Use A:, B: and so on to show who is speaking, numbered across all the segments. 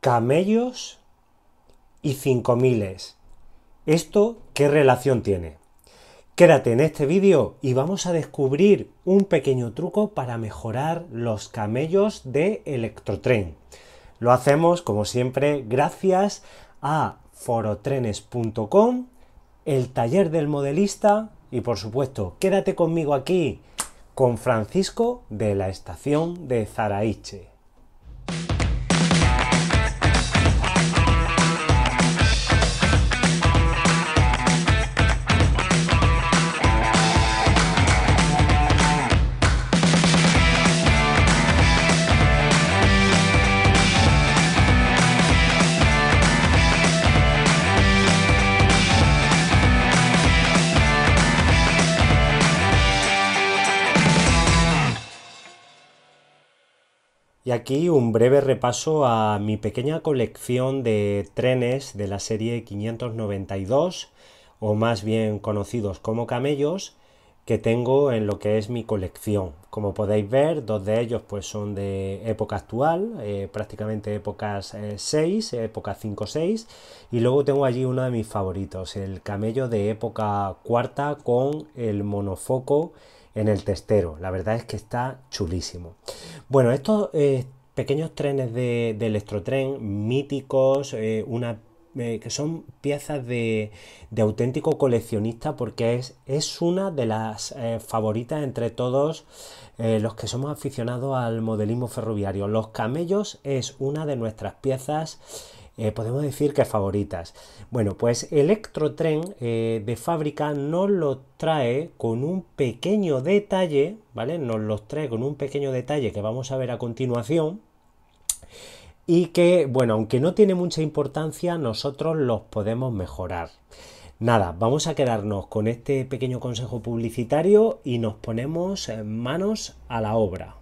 A: camellos y cinco miles. ¿Esto qué relación tiene? Quédate en este vídeo y vamos a descubrir un pequeño truco para mejorar los camellos de Electrotren. Lo hacemos, como siempre, gracias a forotrenes.com, el taller del modelista y, por supuesto, quédate conmigo aquí con Francisco de la estación de Zaraiche. Y aquí un breve repaso a mi pequeña colección de trenes de la serie 592, o más bien conocidos como camellos, que tengo en lo que es mi colección. Como podéis ver, dos de ellos pues, son de época actual, eh, prácticamente épocas 6, eh, época 5-6, y luego tengo allí uno de mis favoritos, el camello de época cuarta con el monofoco en el testero. La verdad es que está chulísimo. Bueno, estos eh, pequeños trenes de, electrotren míticos, eh, una eh, que son piezas de, auténtico coleccionista porque es, es una de las favoritas entre todos los que somos aficionados al modelismo ferroviario. Los camellos es una de nuestras piezas eh, podemos decir que favoritas. Bueno, pues Electrotren eh, de fábrica nos lo trae con un pequeño detalle, ¿vale? Nos los trae con un pequeño detalle que vamos a ver a continuación y que, bueno, aunque no tiene mucha importancia, nosotros los podemos mejorar. Nada, vamos a quedarnos con este pequeño consejo publicitario y nos ponemos eh, manos a la obra.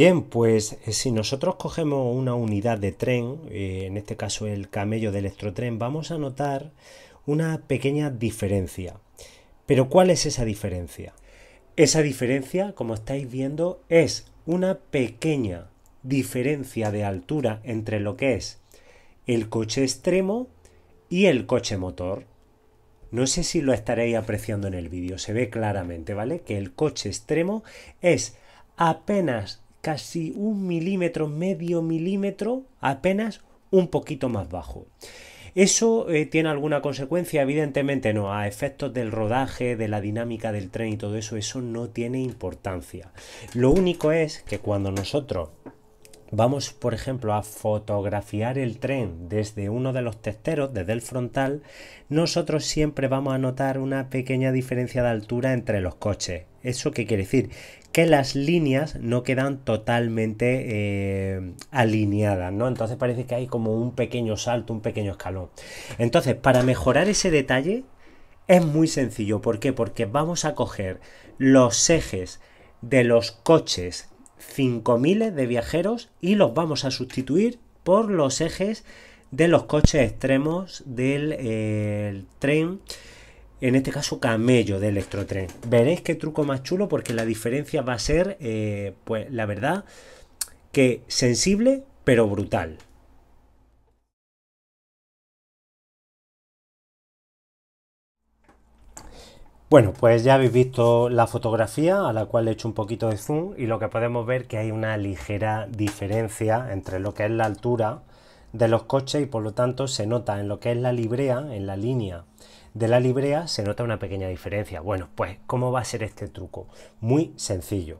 A: Bien, pues eh, si nosotros cogemos una unidad de tren, eh, en este caso el camello de electrotren, vamos a notar una pequeña diferencia. Pero ¿cuál es esa diferencia? Esa diferencia, como estáis viendo, es una pequeña diferencia de altura entre lo que es el coche extremo y el coche motor. No sé si lo estaréis apreciando en el vídeo, se ve claramente, ¿vale? Que el coche extremo es apenas casi un milímetro, medio milímetro, apenas un poquito más bajo. ¿Eso eh, tiene alguna consecuencia? Evidentemente no. A efectos del rodaje, de la dinámica del tren y todo eso, eso no tiene importancia. Lo único es que cuando nosotros vamos, por ejemplo, a fotografiar el tren desde uno de los testeros, desde el frontal, nosotros siempre vamos a notar una pequeña diferencia de altura entre los coches. ¿Eso qué quiere decir? Que las líneas no quedan totalmente eh, alineadas, ¿no? Entonces parece que hay como un pequeño salto, un pequeño escalón. Entonces, para mejorar ese detalle, es muy sencillo. ¿Por qué? Porque vamos a coger los ejes de los coches 5.000 de viajeros y los vamos a sustituir por los ejes de los coches extremos del eh, tren, en este caso camello de electrotren. Veréis qué truco más chulo porque la diferencia va a ser, eh, pues la verdad, que sensible pero brutal. Bueno, pues ya habéis visto la fotografía a la cual he hecho un poquito de zoom y lo que podemos ver que hay una ligera diferencia entre lo que es la altura de los coches y por lo tanto se nota en lo que es la librea, en la línea de la librea, se nota una pequeña diferencia. Bueno, pues ¿cómo va a ser este truco? Muy sencillo.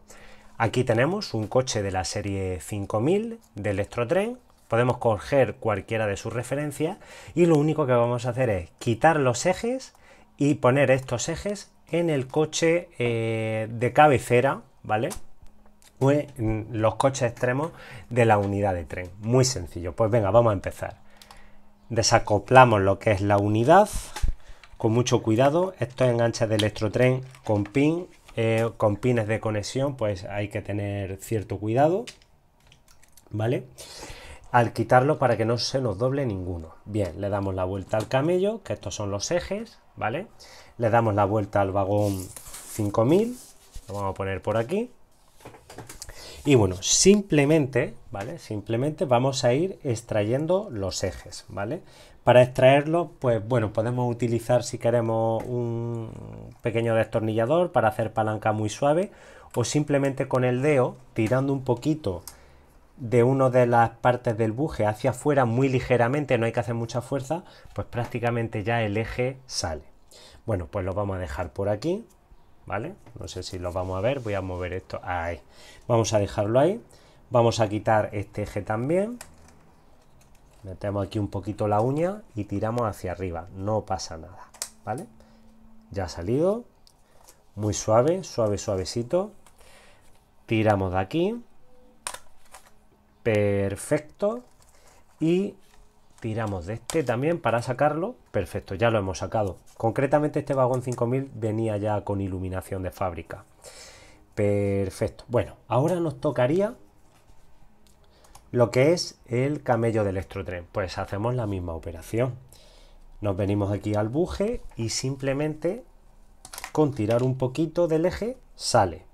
A: Aquí tenemos un coche de la serie 5000 de Electrotren, podemos coger cualquiera de sus referencias y lo único que vamos a hacer es quitar los ejes y poner estos ejes en el coche eh, de cabecera, ¿vale? O en los coches extremos de la unidad de tren. Muy sencillo. Pues venga, vamos a empezar. Desacoplamos lo que es la unidad con mucho cuidado. Esto es enganches de electrotren con pin, eh, con pines de conexión, pues hay que tener cierto cuidado, ¿vale? Al quitarlo para que no se nos doble ninguno. Bien, le damos la vuelta al camello, que estos son los ejes, ¿vale? Le damos la vuelta al vagón 5000, lo vamos a poner por aquí. Y bueno, simplemente, ¿vale? Simplemente vamos a ir extrayendo los ejes, ¿vale? Para extraerlo, pues bueno, podemos utilizar si queremos un pequeño destornillador para hacer palanca muy suave o simplemente con el dedo, tirando un poquito de una de las partes del buje hacia afuera muy ligeramente, no hay que hacer mucha fuerza, pues prácticamente ya el eje sale. Bueno, pues lo vamos a dejar por aquí, ¿vale? No sé si lo vamos a ver, voy a mover esto ahí. Vamos a dejarlo ahí, vamos a quitar este eje también, metemos aquí un poquito la uña y tiramos hacia arriba, no pasa nada, ¿vale? Ya ha salido, muy suave, suave, suavecito, tiramos de aquí, Perfecto. Y tiramos de este también para sacarlo. Perfecto, ya lo hemos sacado. Concretamente este vagón 5000 venía ya con iluminación de fábrica. Perfecto. Bueno, ahora nos tocaría lo que es el camello de electrotren. Pues hacemos la misma operación. Nos venimos aquí al buje y simplemente con tirar un poquito del eje sale.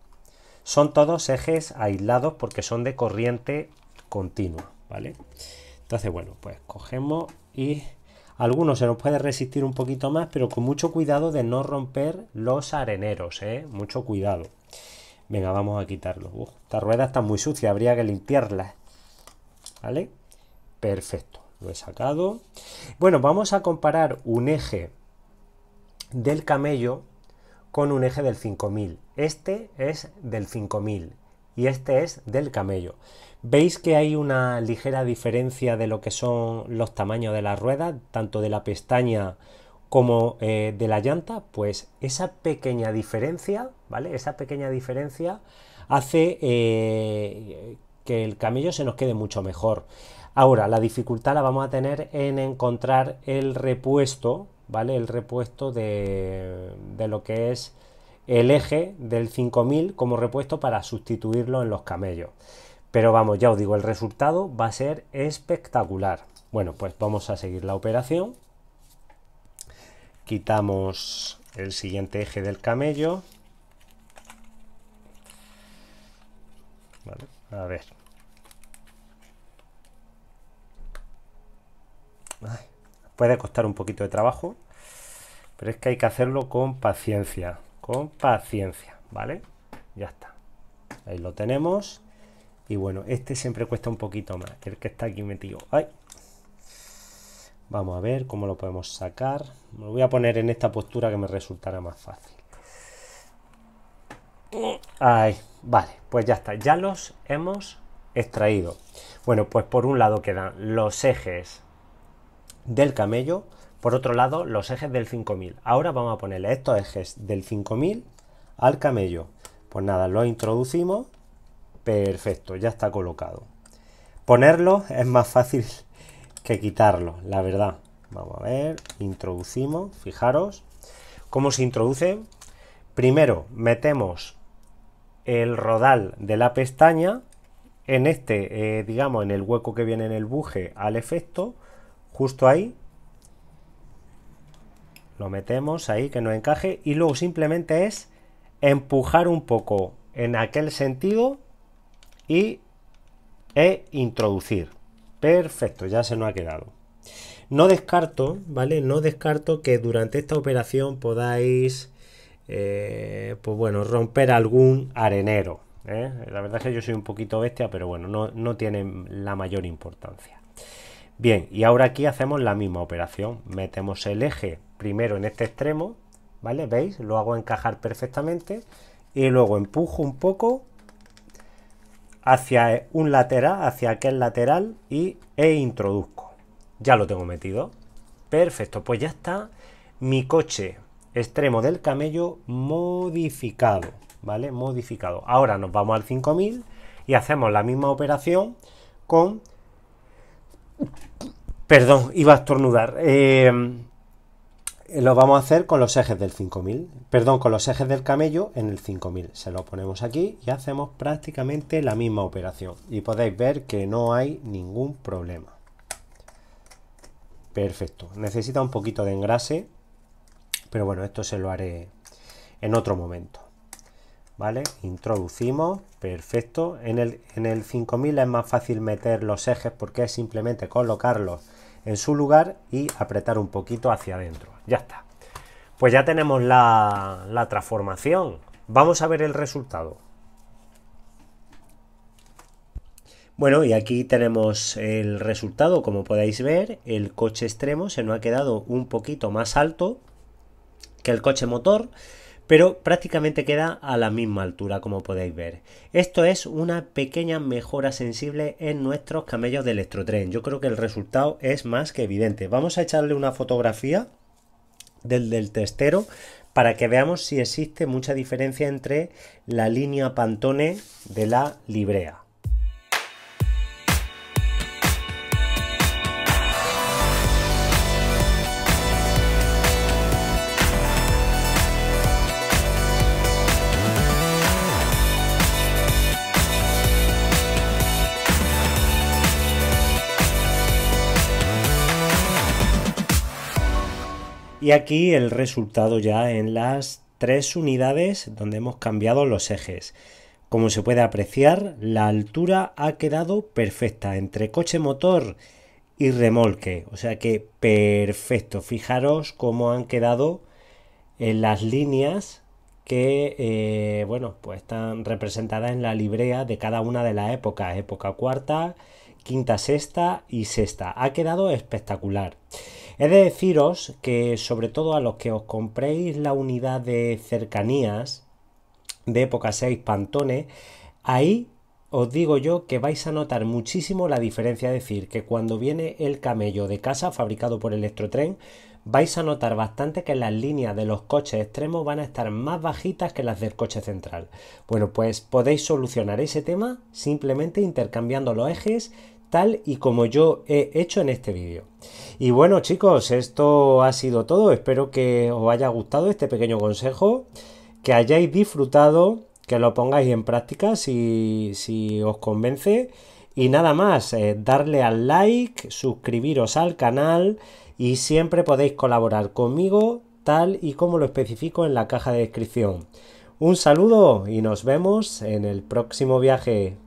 A: Son todos ejes aislados porque son de corriente continua, ¿vale? Entonces, bueno, pues cogemos y algunos se nos puede resistir un poquito más, pero con mucho cuidado de no romper los areneros, ¿eh? Mucho cuidado. Venga, vamos a quitarlo. esta rueda está muy sucia, habría que limpiarla. ¿Vale? Perfecto, lo he sacado. Bueno, vamos a comparar un eje del camello con un eje del 5000. Este es del 5000 y este es del camello. Veis que hay una ligera diferencia de lo que son los tamaños de las ruedas, tanto de la pestaña como eh, de la llanta, pues esa pequeña diferencia, ¿vale? Esa pequeña diferencia hace eh, que el camello se nos quede mucho mejor. Ahora, la dificultad la vamos a tener en encontrar el repuesto, ¿vale? El repuesto de, de lo que es el eje del 5000 como repuesto para sustituirlo en los camellos. Pero vamos, ya os digo, el resultado va a ser espectacular. Bueno, pues vamos a seguir la operación. Quitamos el siguiente eje del camello. Vale, a ver. puede costar un poquito de trabajo, pero es que hay que hacerlo con paciencia con paciencia, ¿vale? Ya está. Ahí lo tenemos. Y bueno, este siempre cuesta un poquito más que el que está aquí metido. ¡Ay! Vamos a ver cómo lo podemos sacar. Me lo voy a poner en esta postura que me resultará más fácil. Ay, vale, pues ya está. Ya los hemos extraído. Bueno, pues por un lado quedan los ejes del camello por otro lado, los ejes del 5000. Ahora vamos a ponerle estos ejes del 5000 al camello. Pues nada, lo introducimos. Perfecto, ya está colocado. ponerlo es más fácil que quitarlo, la verdad. Vamos a ver, introducimos, fijaros. ¿Cómo se introduce. Primero metemos el rodal de la pestaña en este, eh, digamos, en el hueco que viene en el buje al efecto, justo ahí, lo metemos ahí que no encaje y luego simplemente es empujar un poco en aquel sentido y e introducir. Perfecto, ya se nos ha quedado. No descarto, ¿vale? No descarto que durante esta operación podáis, eh, pues bueno, romper algún arenero. ¿eh? La verdad es que yo soy un poquito bestia, pero bueno, no, no tiene la mayor importancia. Bien, y ahora aquí hacemos la misma operación. Metemos el eje primero en este extremo, ¿vale? ¿Veis? Lo hago encajar perfectamente y luego empujo un poco hacia un lateral, hacia aquel lateral y, e introduzco. Ya lo tengo metido. Perfecto, pues ya está mi coche extremo del camello modificado, ¿vale? Modificado. Ahora nos vamos al 5000 y hacemos la misma operación con... Perdón, iba a estornudar. Eh, eh, lo vamos a hacer con los ejes del 5000, perdón, con los ejes del camello en el 5000. Se lo ponemos aquí y hacemos prácticamente la misma operación. Y podéis ver que no hay ningún problema. Perfecto. Necesita un poquito de engrase, pero bueno, esto se lo haré en otro momento. ¿Vale? Introducimos, perfecto. En el, en el 5000 es más fácil meter los ejes porque es simplemente colocarlos en su lugar y apretar un poquito hacia adentro. Ya está. Pues ya tenemos la, la transformación. Vamos a ver el resultado. Bueno, y aquí tenemos el resultado, como podéis ver, el coche extremo se nos ha quedado un poquito más alto que el coche motor, pero prácticamente queda a la misma altura como podéis ver. Esto es una pequeña mejora sensible en nuestros camellos de electrotren. Yo creo que el resultado es más que evidente. Vamos a echarle una fotografía del, del testero para que veamos si existe mucha diferencia entre la línea Pantone de la Librea. Y aquí el resultado ya en las tres unidades donde hemos cambiado los ejes. Como se puede apreciar, la altura ha quedado perfecta entre coche motor y remolque. O sea que perfecto. Fijaros cómo han quedado en las líneas que, eh, bueno, pues están representadas en la librea de cada una de las épocas. Época cuarta, quinta, sexta y sexta. Ha quedado espectacular. He de deciros que sobre todo a los que os compréis la unidad de cercanías de época 6 Pantone, ahí os digo yo que vais a notar muchísimo la diferencia, es decir, que cuando viene el camello de casa fabricado por Electrotren, vais a notar bastante que las líneas de los coches extremos van a estar más bajitas que las del coche central. Bueno, pues podéis solucionar ese tema simplemente intercambiando los ejes tal y como yo he hecho en este vídeo. Y bueno chicos, esto ha sido todo, espero que os haya gustado este pequeño consejo, que hayáis disfrutado, que lo pongáis en práctica si, si os convence. Y nada más, eh, darle al like, suscribiros al canal y siempre podéis colaborar conmigo tal y como lo especifico en la caja de descripción. Un saludo y nos vemos en el próximo viaje.